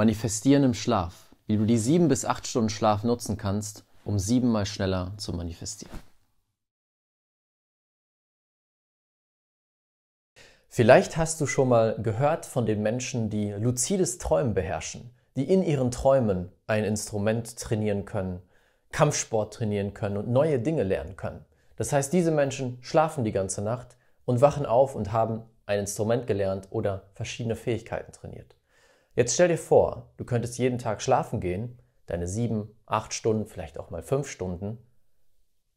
Manifestieren im Schlaf, wie du die sieben bis acht Stunden Schlaf nutzen kannst, um siebenmal schneller zu manifestieren. Vielleicht hast du schon mal gehört von den Menschen, die luzides Träumen beherrschen, die in ihren Träumen ein Instrument trainieren können, Kampfsport trainieren können und neue Dinge lernen können. Das heißt, diese Menschen schlafen die ganze Nacht und wachen auf und haben ein Instrument gelernt oder verschiedene Fähigkeiten trainiert. Jetzt stell dir vor, du könntest jeden Tag schlafen gehen, deine sieben, acht Stunden, vielleicht auch mal fünf Stunden,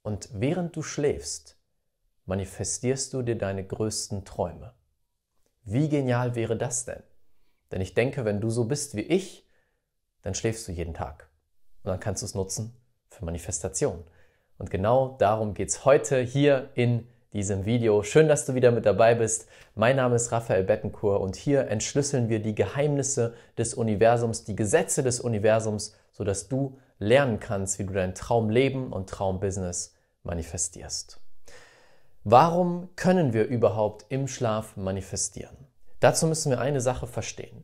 und während du schläfst, manifestierst du dir deine größten Träume. Wie genial wäre das denn? Denn ich denke, wenn du so bist wie ich, dann schläfst du jeden Tag. Und dann kannst du es nutzen für Manifestation. Und genau darum geht es heute hier in diesem Video. Schön, dass du wieder mit dabei bist. Mein Name ist Raphael Bettencourt und hier entschlüsseln wir die Geheimnisse des Universums, die Gesetze des Universums, sodass du lernen kannst, wie du dein Traumleben und Traumbusiness manifestierst. Warum können wir überhaupt im Schlaf manifestieren? Dazu müssen wir eine Sache verstehen.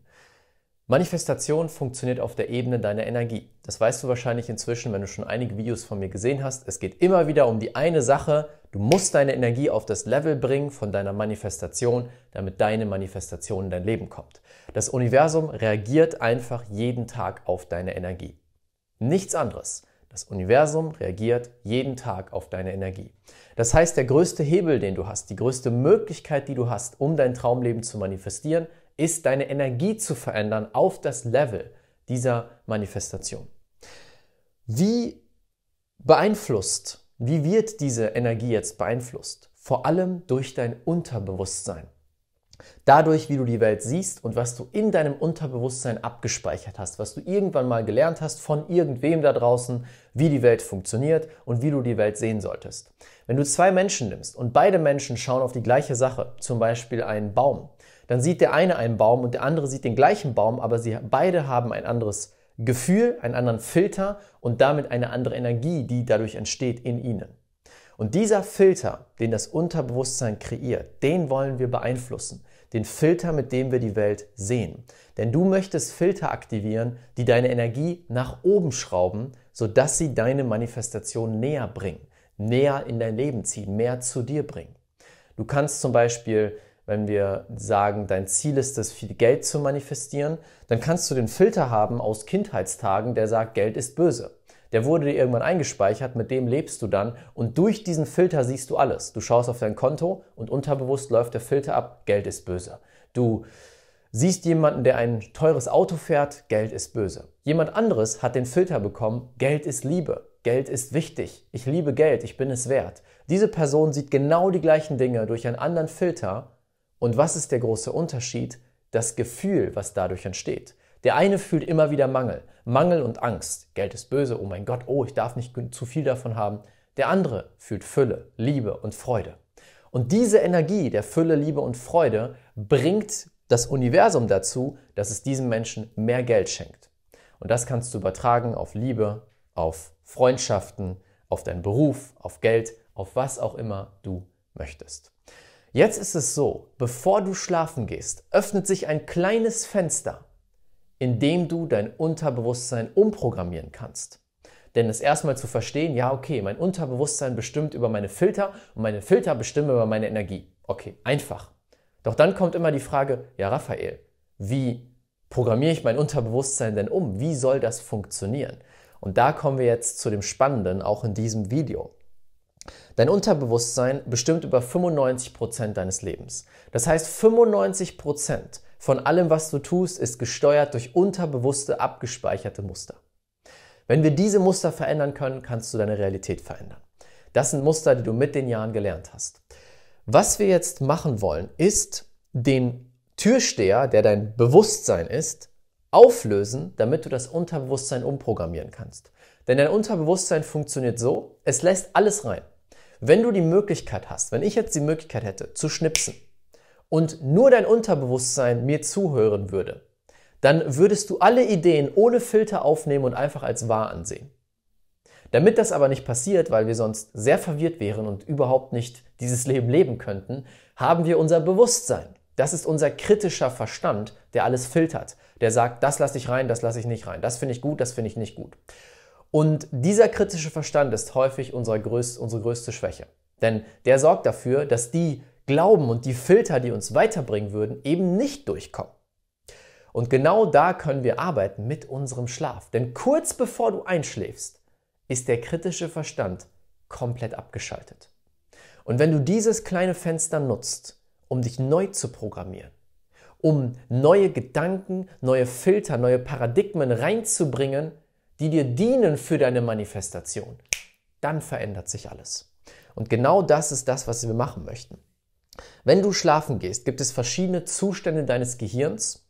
Manifestation funktioniert auf der Ebene deiner Energie. Das weißt du wahrscheinlich inzwischen, wenn du schon einige Videos von mir gesehen hast. Es geht immer wieder um die eine Sache. Du musst deine Energie auf das Level bringen von deiner Manifestation, damit deine Manifestation in dein Leben kommt. Das Universum reagiert einfach jeden Tag auf deine Energie. Nichts anderes. Das Universum reagiert jeden Tag auf deine Energie. Das heißt, der größte Hebel, den du hast, die größte Möglichkeit, die du hast, um dein Traumleben zu manifestieren, ist deine Energie zu verändern auf das Level dieser Manifestation. Wie beeinflusst, wie wird diese Energie jetzt beeinflusst? Vor allem durch dein Unterbewusstsein. Dadurch, wie du die Welt siehst und was du in deinem Unterbewusstsein abgespeichert hast, was du irgendwann mal gelernt hast von irgendwem da draußen, wie die Welt funktioniert und wie du die Welt sehen solltest. Wenn du zwei Menschen nimmst und beide Menschen schauen auf die gleiche Sache, zum Beispiel einen Baum, dann sieht der eine einen Baum und der andere sieht den gleichen Baum, aber sie beide haben ein anderes Gefühl, einen anderen Filter und damit eine andere Energie, die dadurch entsteht in ihnen. Und dieser Filter, den das Unterbewusstsein kreiert, den wollen wir beeinflussen. Den Filter, mit dem wir die Welt sehen. Denn du möchtest Filter aktivieren, die deine Energie nach oben schrauben, sodass sie deine Manifestation näher bringen, näher in dein Leben ziehen, mehr zu dir bringen. Du kannst zum Beispiel wenn wir sagen, dein Ziel ist es, viel Geld zu manifestieren, dann kannst du den Filter haben aus Kindheitstagen, der sagt, Geld ist böse. Der wurde dir irgendwann eingespeichert, mit dem lebst du dann und durch diesen Filter siehst du alles. Du schaust auf dein Konto und unterbewusst läuft der Filter ab, Geld ist böse. Du siehst jemanden, der ein teures Auto fährt, Geld ist böse. Jemand anderes hat den Filter bekommen, Geld ist Liebe. Geld ist wichtig. Ich liebe Geld, ich bin es wert. Diese Person sieht genau die gleichen Dinge durch einen anderen Filter und was ist der große Unterschied? Das Gefühl, was dadurch entsteht. Der eine fühlt immer wieder Mangel, Mangel und Angst. Geld ist böse, oh mein Gott, oh, ich darf nicht zu viel davon haben. Der andere fühlt Fülle, Liebe und Freude. Und diese Energie der Fülle, Liebe und Freude bringt das Universum dazu, dass es diesem Menschen mehr Geld schenkt. Und das kannst du übertragen auf Liebe, auf Freundschaften, auf deinen Beruf, auf Geld, auf was auch immer du möchtest. Jetzt ist es so, bevor du schlafen gehst, öffnet sich ein kleines Fenster, in dem du dein Unterbewusstsein umprogrammieren kannst. Denn es erstmal zu verstehen, ja, okay, mein Unterbewusstsein bestimmt über meine Filter und meine Filter bestimmen über meine Energie. Okay, einfach. Doch dann kommt immer die Frage, ja, Raphael, wie programmiere ich mein Unterbewusstsein denn um? Wie soll das funktionieren? Und da kommen wir jetzt zu dem Spannenden auch in diesem Video. Dein Unterbewusstsein bestimmt über 95% Prozent deines Lebens. Das heißt, 95% Prozent von allem, was du tust, ist gesteuert durch unterbewusste, abgespeicherte Muster. Wenn wir diese Muster verändern können, kannst du deine Realität verändern. Das sind Muster, die du mit den Jahren gelernt hast. Was wir jetzt machen wollen, ist den Türsteher, der dein Bewusstsein ist, auflösen, damit du das Unterbewusstsein umprogrammieren kannst. Denn dein Unterbewusstsein funktioniert so, es lässt alles rein. Wenn du die Möglichkeit hast, wenn ich jetzt die Möglichkeit hätte zu schnipsen und nur dein Unterbewusstsein mir zuhören würde, dann würdest du alle Ideen ohne Filter aufnehmen und einfach als wahr ansehen. Damit das aber nicht passiert, weil wir sonst sehr verwirrt wären und überhaupt nicht dieses Leben leben könnten, haben wir unser Bewusstsein. Das ist unser kritischer Verstand, der alles filtert, der sagt, das lasse ich rein, das lasse ich nicht rein, das finde ich gut, das finde ich nicht gut. Und dieser kritische Verstand ist häufig größ unsere größte Schwäche. Denn der sorgt dafür, dass die Glauben und die Filter, die uns weiterbringen würden, eben nicht durchkommen. Und genau da können wir arbeiten mit unserem Schlaf. Denn kurz bevor du einschläfst, ist der kritische Verstand komplett abgeschaltet. Und wenn du dieses kleine Fenster nutzt, um dich neu zu programmieren, um neue Gedanken, neue Filter, neue Paradigmen reinzubringen, die dir dienen für deine Manifestation, dann verändert sich alles. Und genau das ist das, was wir machen möchten. Wenn du schlafen gehst, gibt es verschiedene Zustände deines Gehirns,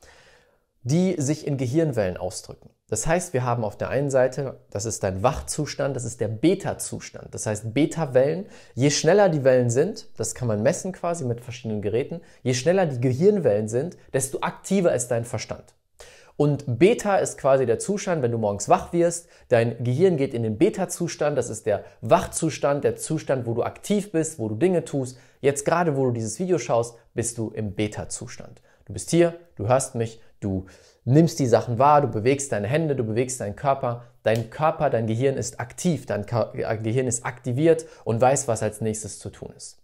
die sich in Gehirnwellen ausdrücken. Das heißt, wir haben auf der einen Seite, das ist dein Wachzustand, das ist der Beta-Zustand. Das heißt, Beta-Wellen, je schneller die Wellen sind, das kann man messen quasi mit verschiedenen Geräten, je schneller die Gehirnwellen sind, desto aktiver ist dein Verstand. Und Beta ist quasi der Zustand, wenn du morgens wach wirst, dein Gehirn geht in den Beta-Zustand, das ist der Wachzustand, der Zustand, wo du aktiv bist, wo du Dinge tust. Jetzt gerade, wo du dieses Video schaust, bist du im Beta-Zustand. Du bist hier, du hörst mich, du nimmst die Sachen wahr, du bewegst deine Hände, du bewegst deinen Körper. Dein Körper, dein Gehirn ist aktiv, dein Gehirn ist aktiviert und weiß, was als nächstes zu tun ist.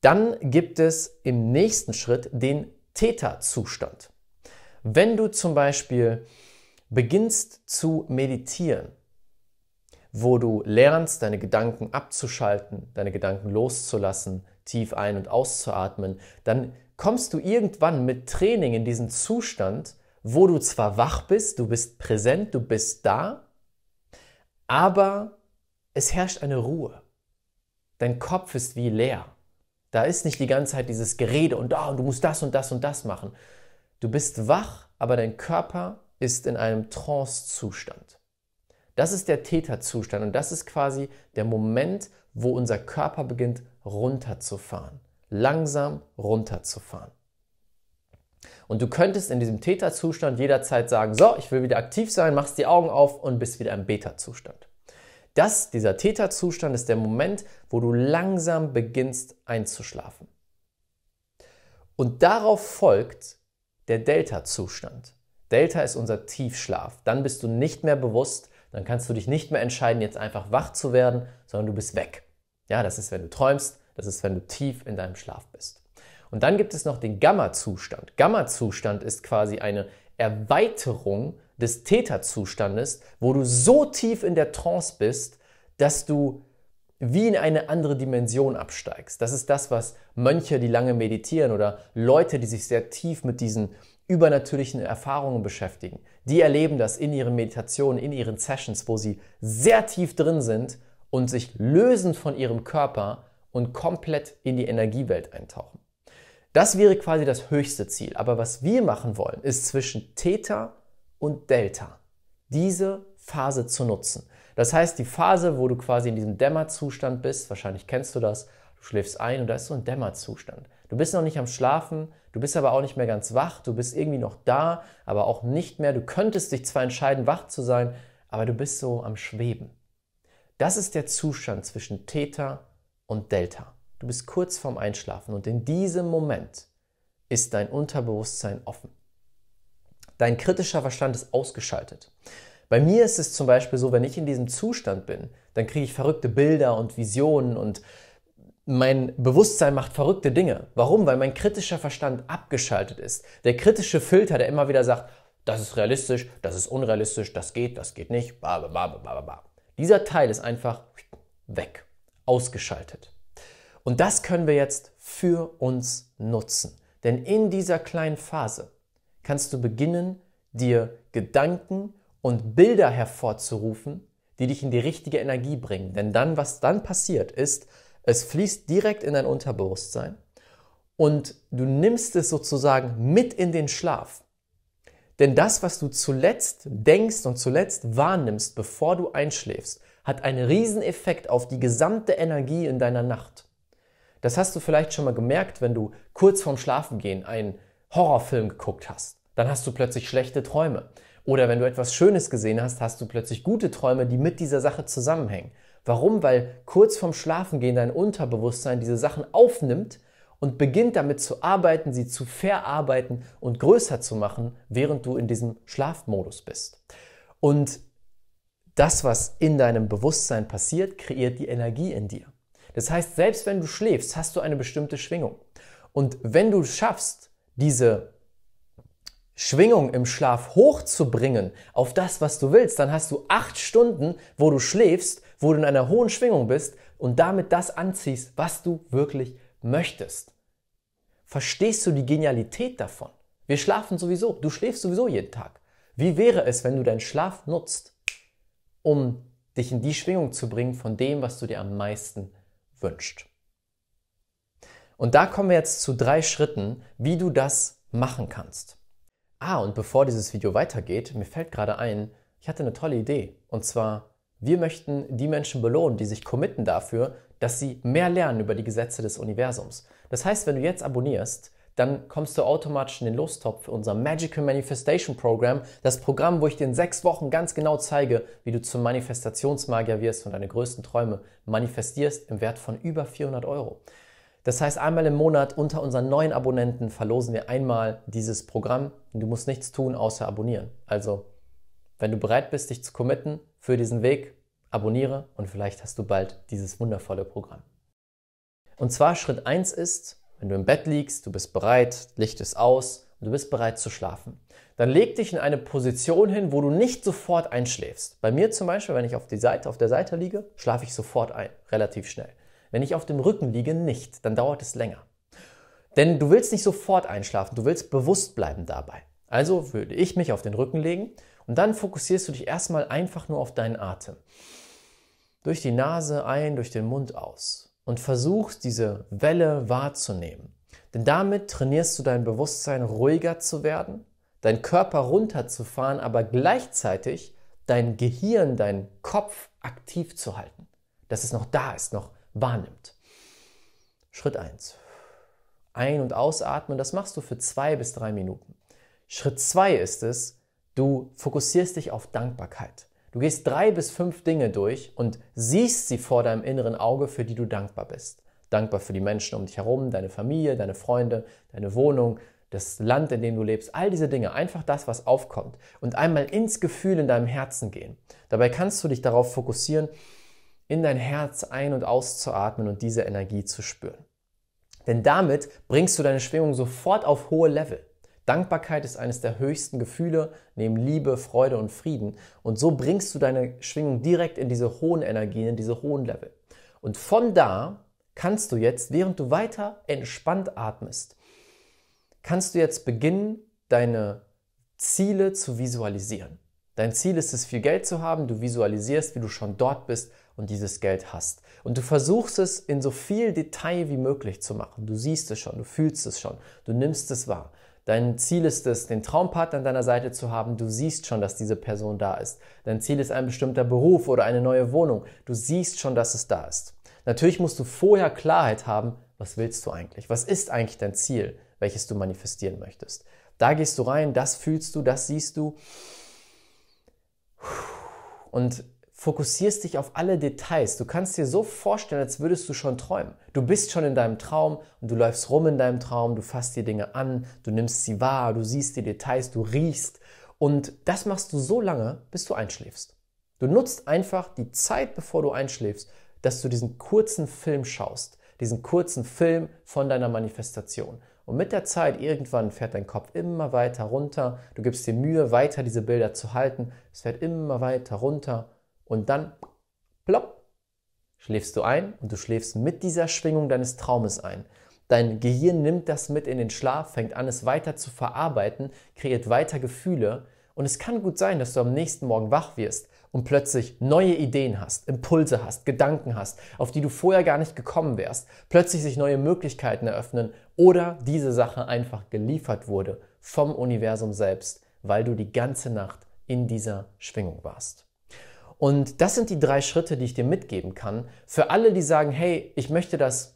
Dann gibt es im nächsten Schritt den Theta-Zustand. Wenn du zum Beispiel beginnst zu meditieren, wo du lernst, deine Gedanken abzuschalten, deine Gedanken loszulassen, tief ein- und auszuatmen, dann kommst du irgendwann mit Training in diesen Zustand, wo du zwar wach bist, du bist präsent, du bist da, aber es herrscht eine Ruhe. Dein Kopf ist wie leer. Da ist nicht die ganze Zeit dieses Gerede und da oh, und du musst das und das und das machen, Du bist wach, aber dein Körper ist in einem Trance-Zustand. Das ist der Täterzustand und das ist quasi der Moment, wo unser Körper beginnt runterzufahren. Langsam runterzufahren. Und du könntest in diesem Täterzustand jederzeit sagen, so, ich will wieder aktiv sein, machst die Augen auf und bist wieder im Beta-Zustand. Das, dieser Täterzustand ist der Moment, wo du langsam beginnst einzuschlafen. Und darauf folgt der Delta-Zustand. Delta ist unser Tiefschlaf. Dann bist du nicht mehr bewusst, dann kannst du dich nicht mehr entscheiden, jetzt einfach wach zu werden, sondern du bist weg. Ja, das ist, wenn du träumst, das ist, wenn du tief in deinem Schlaf bist. Und dann gibt es noch den Gamma-Zustand. Gamma-Zustand ist quasi eine Erweiterung des Theta-Zustandes, wo du so tief in der Trance bist, dass du wie in eine andere Dimension absteigst. Das ist das, was Mönche, die lange meditieren oder Leute, die sich sehr tief mit diesen übernatürlichen Erfahrungen beschäftigen, die erleben das in ihren Meditationen, in ihren Sessions, wo sie sehr tief drin sind und sich lösen von ihrem Körper und komplett in die Energiewelt eintauchen. Das wäre quasi das höchste Ziel. Aber was wir machen wollen, ist zwischen Theta und Delta diese Phase zu nutzen. Das heißt, die Phase, wo du quasi in diesem Dämmerzustand bist, wahrscheinlich kennst du das, du schläfst ein und da ist so ein Dämmerzustand. Du bist noch nicht am Schlafen, du bist aber auch nicht mehr ganz wach, du bist irgendwie noch da, aber auch nicht mehr. Du könntest dich zwar entscheiden, wach zu sein, aber du bist so am Schweben. Das ist der Zustand zwischen Theta und Delta. Du bist kurz vorm Einschlafen und in diesem Moment ist dein Unterbewusstsein offen. Dein kritischer Verstand ist ausgeschaltet. Bei mir ist es zum Beispiel so, wenn ich in diesem Zustand bin, dann kriege ich verrückte Bilder und Visionen und mein Bewusstsein macht verrückte Dinge. Warum? Weil mein kritischer Verstand abgeschaltet ist. Der kritische Filter, der immer wieder sagt, das ist realistisch, das ist unrealistisch, das geht, das geht nicht, ba, ba, ba, ba, ba, ba. Dieser Teil ist einfach weg, ausgeschaltet. Und das können wir jetzt für uns nutzen. Denn in dieser kleinen Phase kannst du beginnen, dir Gedanken und Bilder hervorzurufen, die dich in die richtige Energie bringen. Denn dann, was dann passiert, ist, es fließt direkt in dein Unterbewusstsein und du nimmst es sozusagen mit in den Schlaf. Denn das, was du zuletzt denkst und zuletzt wahrnimmst, bevor du einschläfst, hat einen riesen Effekt auf die gesamte Energie in deiner Nacht. Das hast du vielleicht schon mal gemerkt, wenn du kurz vorm Schlafengehen einen Horrorfilm geguckt hast. Dann hast du plötzlich schlechte Träume. Oder wenn du etwas Schönes gesehen hast, hast du plötzlich gute Träume, die mit dieser Sache zusammenhängen. Warum? Weil kurz vorm Schlafengehen dein Unterbewusstsein diese Sachen aufnimmt und beginnt damit zu arbeiten, sie zu verarbeiten und größer zu machen, während du in diesem Schlafmodus bist. Und das, was in deinem Bewusstsein passiert, kreiert die Energie in dir. Das heißt, selbst wenn du schläfst, hast du eine bestimmte Schwingung. Und wenn du schaffst, diese Schwingung im Schlaf hochzubringen auf das, was du willst, dann hast du acht Stunden, wo du schläfst, wo du in einer hohen Schwingung bist und damit das anziehst, was du wirklich möchtest. Verstehst du die Genialität davon? Wir schlafen sowieso, du schläfst sowieso jeden Tag. Wie wäre es, wenn du deinen Schlaf nutzt, um dich in die Schwingung zu bringen von dem, was du dir am meisten wünschst? Und da kommen wir jetzt zu drei Schritten, wie du das machen kannst. Ah, und bevor dieses Video weitergeht, mir fällt gerade ein, ich hatte eine tolle Idee. Und zwar, wir möchten die Menschen belohnen, die sich committen dafür, dass sie mehr lernen über die Gesetze des Universums. Das heißt, wenn du jetzt abonnierst, dann kommst du automatisch in den Lostopf für unser Magical Manifestation Program, das Programm, wo ich dir in sechs Wochen ganz genau zeige, wie du zum Manifestationsmagier wirst und deine größten Träume manifestierst im Wert von über 400 Euro. Das heißt, einmal im Monat unter unseren neuen Abonnenten verlosen wir einmal dieses Programm. du musst nichts tun, außer abonnieren. Also, wenn du bereit bist, dich zu committen für diesen Weg, abonniere und vielleicht hast du bald dieses wundervolle Programm. Und zwar Schritt 1 ist, wenn du im Bett liegst, du bist bereit, Licht ist aus und du bist bereit zu schlafen. Dann leg dich in eine Position hin, wo du nicht sofort einschläfst. Bei mir zum Beispiel, wenn ich auf, die Seite, auf der Seite liege, schlafe ich sofort ein, relativ schnell. Wenn ich auf dem Rücken liege, nicht. Dann dauert es länger. Denn du willst nicht sofort einschlafen, du willst bewusst bleiben dabei. Also würde ich mich auf den Rücken legen und dann fokussierst du dich erstmal einfach nur auf deinen Atem. Durch die Nase ein, durch den Mund aus. Und versuchst diese Welle wahrzunehmen. Denn damit trainierst du dein Bewusstsein ruhiger zu werden, deinen Körper runterzufahren, aber gleichzeitig dein Gehirn, deinen Kopf aktiv zu halten. Dass es noch da ist, noch wahrnimmt. Schritt 1. Ein- und ausatmen, das machst du für zwei bis drei Minuten. Schritt 2 ist es, du fokussierst dich auf Dankbarkeit. Du gehst drei bis fünf Dinge durch und siehst sie vor deinem inneren Auge, für die du dankbar bist. Dankbar für die Menschen um dich herum, deine Familie, deine Freunde, deine Wohnung, das Land, in dem du lebst, all diese Dinge, einfach das, was aufkommt und einmal ins Gefühl in deinem Herzen gehen. Dabei kannst du dich darauf fokussieren, in dein Herz ein- und auszuatmen und diese Energie zu spüren. Denn damit bringst du deine Schwingung sofort auf hohe Level. Dankbarkeit ist eines der höchsten Gefühle, neben Liebe, Freude und Frieden. Und so bringst du deine Schwingung direkt in diese hohen Energien, in diese hohen Level. Und von da kannst du jetzt, während du weiter entspannt atmest, kannst du jetzt beginnen, deine Ziele zu visualisieren. Dein Ziel ist es, viel Geld zu haben. Du visualisierst, wie du schon dort bist und dieses Geld hast. Und du versuchst es in so viel Detail wie möglich zu machen. Du siehst es schon, du fühlst es schon, du nimmst es wahr. Dein Ziel ist es, den Traumpartner an deiner Seite zu haben. Du siehst schon, dass diese Person da ist. Dein Ziel ist ein bestimmter Beruf oder eine neue Wohnung. Du siehst schon, dass es da ist. Natürlich musst du vorher Klarheit haben, was willst du eigentlich? Was ist eigentlich dein Ziel, welches du manifestieren möchtest? Da gehst du rein, das fühlst du, das siehst du und fokussierst dich auf alle Details. Du kannst dir so vorstellen, als würdest du schon träumen. Du bist schon in deinem Traum und du läufst rum in deinem Traum, du fasst dir Dinge an, du nimmst sie wahr, du siehst die Details, du riechst. Und das machst du so lange, bis du einschläfst. Du nutzt einfach die Zeit, bevor du einschläfst, dass du diesen kurzen Film schaust, diesen kurzen Film von deiner Manifestation. Und mit der Zeit irgendwann fährt dein Kopf immer weiter runter. Du gibst dir Mühe, weiter diese Bilder zu halten. Es fährt immer weiter runter. Und dann, plopp, schläfst du ein und du schläfst mit dieser Schwingung deines Traumes ein. Dein Gehirn nimmt das mit in den Schlaf, fängt an, es weiter zu verarbeiten, kreiert weiter Gefühle. Und es kann gut sein, dass du am nächsten Morgen wach wirst und plötzlich neue Ideen hast, Impulse hast, Gedanken hast, auf die du vorher gar nicht gekommen wärst, plötzlich sich neue Möglichkeiten eröffnen oder diese Sache einfach geliefert wurde vom Universum selbst, weil du die ganze Nacht in dieser Schwingung warst. Und das sind die drei Schritte, die ich dir mitgeben kann. Für alle, die sagen, hey, ich möchte das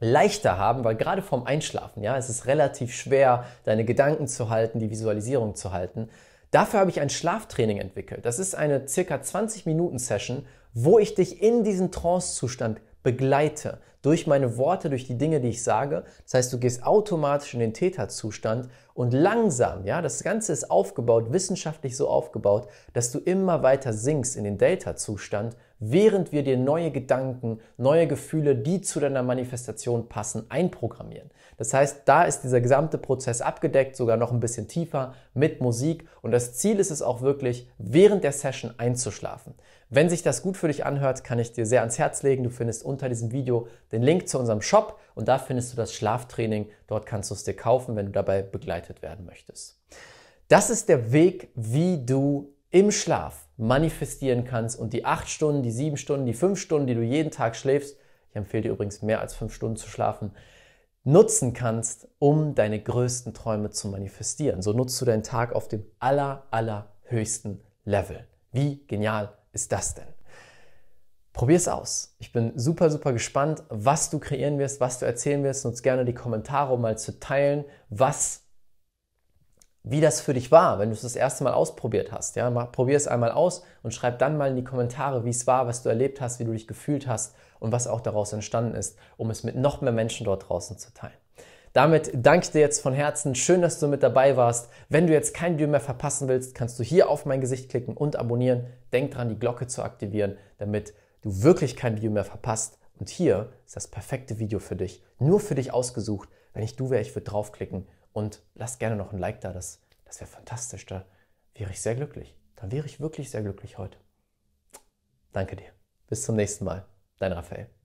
leichter haben, weil gerade vorm Einschlafen, ja, es ist relativ schwer, deine Gedanken zu halten, die Visualisierung zu halten. Dafür habe ich ein Schlaftraining entwickelt. Das ist eine circa 20 Minuten Session, wo ich dich in diesen Trance-Zustand begleite, durch meine Worte, durch die Dinge, die ich sage. Das heißt, du gehst automatisch in den Täterzustand und langsam, ja, das Ganze ist aufgebaut, wissenschaftlich so aufgebaut, dass du immer weiter sinkst in den Delta-Zustand, während wir dir neue Gedanken, neue Gefühle, die zu deiner Manifestation passen, einprogrammieren. Das heißt, da ist dieser gesamte Prozess abgedeckt, sogar noch ein bisschen tiefer mit Musik und das Ziel ist es auch wirklich, während der Session einzuschlafen. Wenn sich das gut für dich anhört, kann ich dir sehr ans Herz legen. Du findest unter diesem Video den Link zu unserem Shop und da findest du das Schlaftraining. Dort kannst du es dir kaufen, wenn du dabei begleitet werden möchtest. Das ist der Weg, wie du im Schlaf manifestieren kannst und die acht Stunden, die sieben Stunden, die fünf Stunden, die du jeden Tag schläfst, ich empfehle dir übrigens mehr als fünf Stunden zu schlafen, nutzen kannst, um deine größten Träume zu manifestieren. So nutzt du deinen Tag auf dem aller, allerhöchsten Level. Wie genial ist das denn? Probier es aus. Ich bin super, super gespannt, was du kreieren wirst, was du erzählen wirst. Nutz gerne die Kommentare, um mal zu teilen, was, wie das für dich war, wenn du es das erste Mal ausprobiert hast. Ja, probier es einmal aus und schreib dann mal in die Kommentare, wie es war, was du erlebt hast, wie du dich gefühlt hast und was auch daraus entstanden ist, um es mit noch mehr Menschen dort draußen zu teilen. Damit danke ich dir jetzt von Herzen. Schön, dass du mit dabei warst. Wenn du jetzt kein Video mehr verpassen willst, kannst du hier auf mein Gesicht klicken und abonnieren. Denk dran, die Glocke zu aktivieren, damit du wirklich kein Video mehr verpasst. Und hier ist das perfekte Video für dich. Nur für dich ausgesucht. Wenn ich du wäre, ich würde draufklicken. Und lass gerne noch ein Like da. Das, das wäre fantastisch. Da wäre ich sehr glücklich. Dann wäre ich wirklich sehr glücklich heute. Danke dir. Bis zum nächsten Mal. Dein Raphael.